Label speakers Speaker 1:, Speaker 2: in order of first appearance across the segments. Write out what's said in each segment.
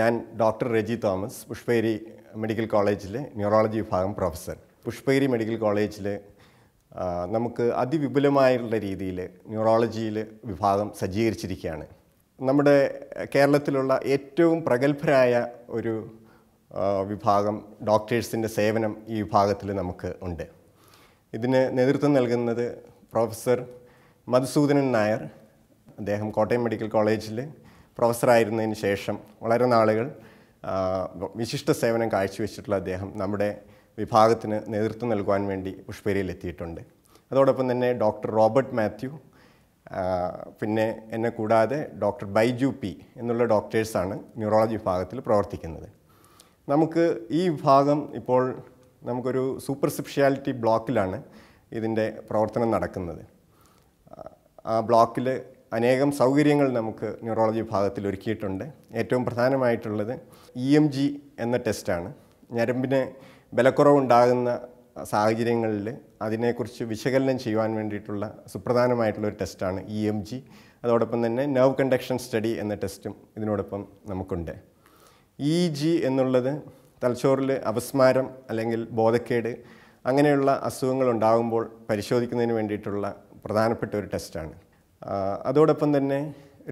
Speaker 1: ഞാൻ doctor Reji Thomas Pushpagiri medical കോളേജിലെ neurology വിഭാഗം പ്രൊഫസർ പുഷ്പേരി മെഡിക്കൽ കോളേജിൽ നമുക്ക് അതിവിപുലമായുള്ള രീതിയിൽ ന്യൂറോളജിയിൽ വിഭാഗം സജ്ജീകരിച്ചിരിക്കുകയാണ് നമ്മുടെ കേരളത്തിലുള്ള ഏറ്റവും പ്രഗത്ഭരായ ഒരു വിഭാഗം ഡോക്ടേഴ്സിൻ്റെ സേവനം ഈ വിഭാഗത്തിൽ നമുക്ക് ഉണ്ട് ഇതിന് നേതൃത്വം നൽകുന്നത് പ്രൊഫസർ മധുസൂദനൻ നായർ അദ്ദേഹം കോട്ടയം മെഡിക്കൽ കോളേജിൽ പ്രൊഫസറായിരുന്നതിന് ശേഷം വളരെ നാളുകൾ വിശിഷ്ട സേവനം കാഴ്ചവെച്ചിട്ടുള്ള അദ്ദേഹം നമ്മുടെ വിഭാഗത്തിന് നേതൃത്വം നൽകുവാൻ വേണ്ടി എത്തിയിട്ടുണ്ട് അതോടൊപ്പം തന്നെ ഡോക്ടർ റോബർട്ട് മാത്യു പിന്നെ എന്നെ കൂടാതെ ഡോക്ടർ ബൈജു പി എന്നുള്ള ഡോക്ടേഴ്സാണ് ന്യൂറോളജി വിഭാഗത്തിൽ പ്രവർത്തിക്കുന്നത് നമുക്ക് ഈ വിഭാഗം ഇപ്പോൾ നമുക്കൊരു സൂപ്പർ സ്പെഷ്യാലിറ്റി ബ്ലോക്കിലാണ് ഇതിൻ്റെ പ്രവർത്തനം നടക്കുന്നത് ആ ബ്ലോക്കിൽ അനേകം സൗകര്യങ്ങൾ നമുക്ക് ന്യൂറോളജി വിഭാഗത്തിൽ ഒരുക്കിയിട്ടുണ്ട് ഏറ്റവും പ്രധാനമായിട്ടുള്ളത് ഇ എം ജി എന്ന ടെസ്റ്റാണ് ഞരമ്പിന് ബലക്കുറവുണ്ടാകുന്ന സാഹചര്യങ്ങളിൽ അതിനെക്കുറിച്ച് വിശകലനം ചെയ്യുവാൻ വേണ്ടിയിട്ടുള്ള സുപ്രധാനമായിട്ടുള്ള ഒരു ടെസ്റ്റാണ് ഇ എം ജി അതോടൊപ്പം തന്നെ നെർവ് കണ്ടക്ഷൻ സ്റ്റഡി എന്ന ടെസ്റ്റും ഇതിനോടൊപ്പം നമുക്കുണ്ട് ഇ ജി എന്നുള്ളത് തലച്ചോറിൽ അപസ്മാരം അല്ലെങ്കിൽ ബോധക്കേട് അങ്ങനെയുള്ള അസുഖങ്ങൾ ഉണ്ടാകുമ്പോൾ പരിശോധിക്കുന്നതിന് വേണ്ടിയിട്ടുള്ള പ്രധാനപ്പെട്ട ഒരു ടെസ്റ്റാണ് അതോടൊപ്പം തന്നെ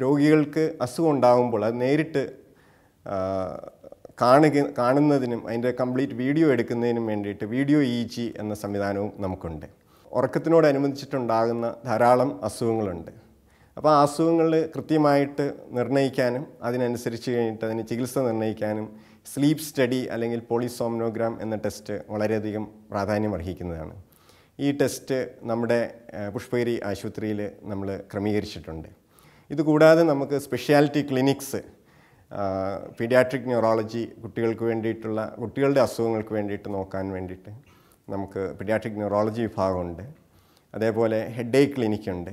Speaker 1: രോഗികൾക്ക് അസുഖം ഉണ്ടാകുമ്പോൾ അത് നേരിട്ട് കാണുക കാണുന്നതിനും അതിൻ്റെ കംപ്ലീറ്റ് വീഡിയോ എടുക്കുന്നതിനും വേണ്ടിയിട്ട് വീഡിയോ ഇ ജി എന്ന സംവിധാനവും നമുക്കുണ്ട് ഉറക്കത്തിനോടനുബന്ധിച്ചിട്ടുണ്ടാകുന്ന ധാരാളം അസുഖങ്ങളുണ്ട് അപ്പോൾ ആ അസുഖങ്ങൾ കൃത്യമായിട്ട് നിർണ്ണയിക്കാനും അതിനനുസരിച്ച് കഴിഞ്ഞിട്ട് അതിന് ചികിത്സ നിർണ്ണയിക്കാനും സ്ലീപ്പ് സ്റ്റഡി അല്ലെങ്കിൽ പോളിസോംനോഗ്രാം എന്ന ടെസ്റ്റ് വളരെയധികം പ്രാധാന്യം അർഹിക്കുന്നതാണ് ഈ ടെസ്റ്റ് നമ്മുടെ പുഷ്പഗിരി ആശുപത്രിയിൽ നമ്മൾ ക്രമീകരിച്ചിട്ടുണ്ട് ഇതുകൂടാതെ നമുക്ക് സ്പെഷ്യാലിറ്റി ക്ലിനിക്സ് പീഡിയാട്രിക് ന്യൂറോളജി കുട്ടികൾക്ക് വേണ്ടിയിട്ടുള്ള കുട്ടികളുടെ അസുഖങ്ങൾക്ക് വേണ്ടിയിട്ട് നോക്കാൻ വേണ്ടിയിട്ട് നമുക്ക് പീഡിയാട്രിക് ന്യൂറോളജി വിഭാഗമുണ്ട് അതേപോലെ ഹെഡ് ക്ലിനിക്ക് ക്ലിനിക്കുണ്ട്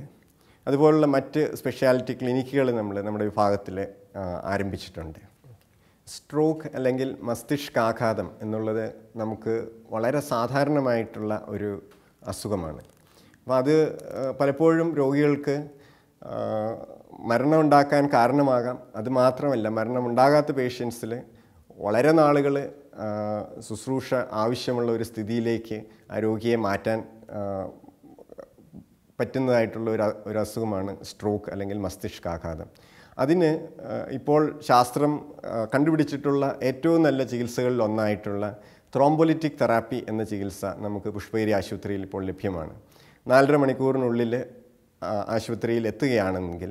Speaker 1: അതുപോലുള്ള മറ്റ് സ്പെഷ്യാലിറ്റി ക്ലിനിക്കുകൾ നമ്മൾ നമ്മുടെ വിഭാഗത്തിൽ ആരംഭിച്ചിട്ടുണ്ട് സ്ട്രോക്ക് അല്ലെങ്കിൽ മസ്തിഷ്കാഘാതം എന്നുള്ളത് നമുക്ക് വളരെ സാധാരണമായിട്ടുള്ള ഒരു അസുഖമാണ് അപ്പോൾ അത് പലപ്പോഴും രോഗികൾക്ക് മരണമുണ്ടാക്കാൻ കാരണമാകാം അത് മാത്രമല്ല മരണമുണ്ടാകാത്ത പേഷ്യൻസിൽ വളരെ നാളുകൾ ശുശ്രൂഷ ആവശ്യമുള്ള ഒരു സ്ഥിതിയിലേക്ക് ആ രോഗിയെ മാറ്റാൻ പറ്റുന്നതായിട്ടുള്ള ഒരു ഒരു അസുഖമാണ് സ്ട്രോക്ക് അല്ലെങ്കിൽ മസ്തിഷ്കാഘാതം അതിന് ഇപ്പോൾ ശാസ്ത്രം കണ്ടുപിടിച്ചിട്ടുള്ള ഏറ്റവും നല്ല ചികിത്സകളിൽ ഒന്നായിട്ടുള്ള ത്രോംബോലിറ്റിക് തെറാപ്പി എന്ന ചികിത്സ നമുക്ക് പുഷ്പഗിരി ആശുപത്രിയിൽ ഇപ്പോൾ ലഭ്യമാണ് നാലര മണിക്കൂറിനുള്ളിൽ ആശുപത്രിയിൽ എത്തുകയാണെങ്കിൽ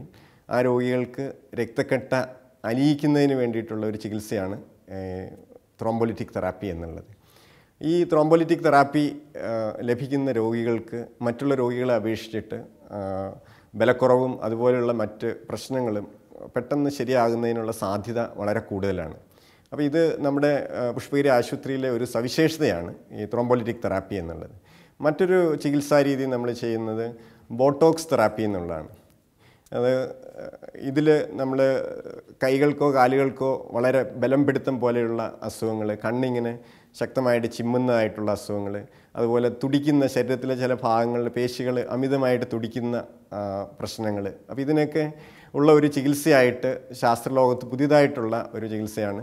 Speaker 1: ആ രോഗികൾക്ക് രക്തക്കെട്ട അലിയിക്കുന്നതിന് വേണ്ടിയിട്ടുള്ള ഒരു ചികിത്സയാണ് ത്രോംബോലിറ്റിക് തെറാപ്പി എന്നുള്ളത് ഈ ത്രോംബോലിറ്റിക് തെറാപ്പി ലഭിക്കുന്ന രോഗികൾക്ക് മറ്റുള്ള രോഗികളെ അപേക്ഷിച്ചിട്ട് ബലക്കുറവും അതുപോലെയുള്ള മറ്റ് പ്രശ്നങ്ങളും പെട്ടെന്ന് ശരിയാകുന്നതിനുള്ള സാധ്യത വളരെ കൂടുതലാണ് അപ്പോൾ ഇത് നമ്മുടെ പുഷ്പഗിരി ആശുപത്രിയിലെ ഒരു സവിശേഷതയാണ് ഈ ത്രോംബോളിറ്റിക് തെറാപ്പി എന്നുള്ളത് മറ്റൊരു ചികിത്സാ രീതി നമ്മൾ ചെയ്യുന്നത് ബോട്ടോക്സ് തെറാപ്പി എന്നുള്ളതാണ് അത് ഇതിൽ നമ്മൾ കൈകൾക്കോ കാലുകൾക്കോ വളരെ ബലം പിടുത്തം പോലെയുള്ള അസുഖങ്ങൾ കണ്ണിങ്ങനെ ശക്തമായിട്ട് ചിമ്മുന്നതായിട്ടുള്ള അസുഖങ്ങൾ അതുപോലെ തുടിക്കുന്ന ശരീരത്തിലെ ചില ഭാഗങ്ങൾ പേശികൾ അമിതമായിട്ട് തുടിക്കുന്ന പ്രശ്നങ്ങൾ അപ്പോൾ ഇതിനൊക്കെ ഉള്ള ഒരു ചികിത്സയായിട്ട് ശാസ്ത്രലോകത്ത് പുതിയതായിട്ടുള്ള ഒരു ചികിത്സയാണ്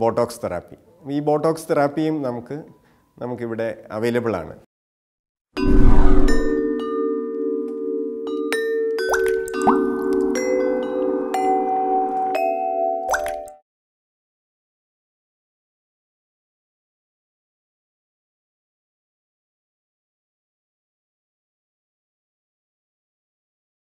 Speaker 1: ബോട്ടോക്സ് തെറാപ്പി ഈ ബോട്ടോക്സ് തെറാപ്പിയും നമുക്ക് നമുക്കിവിടെ അവൈലബിളാണ്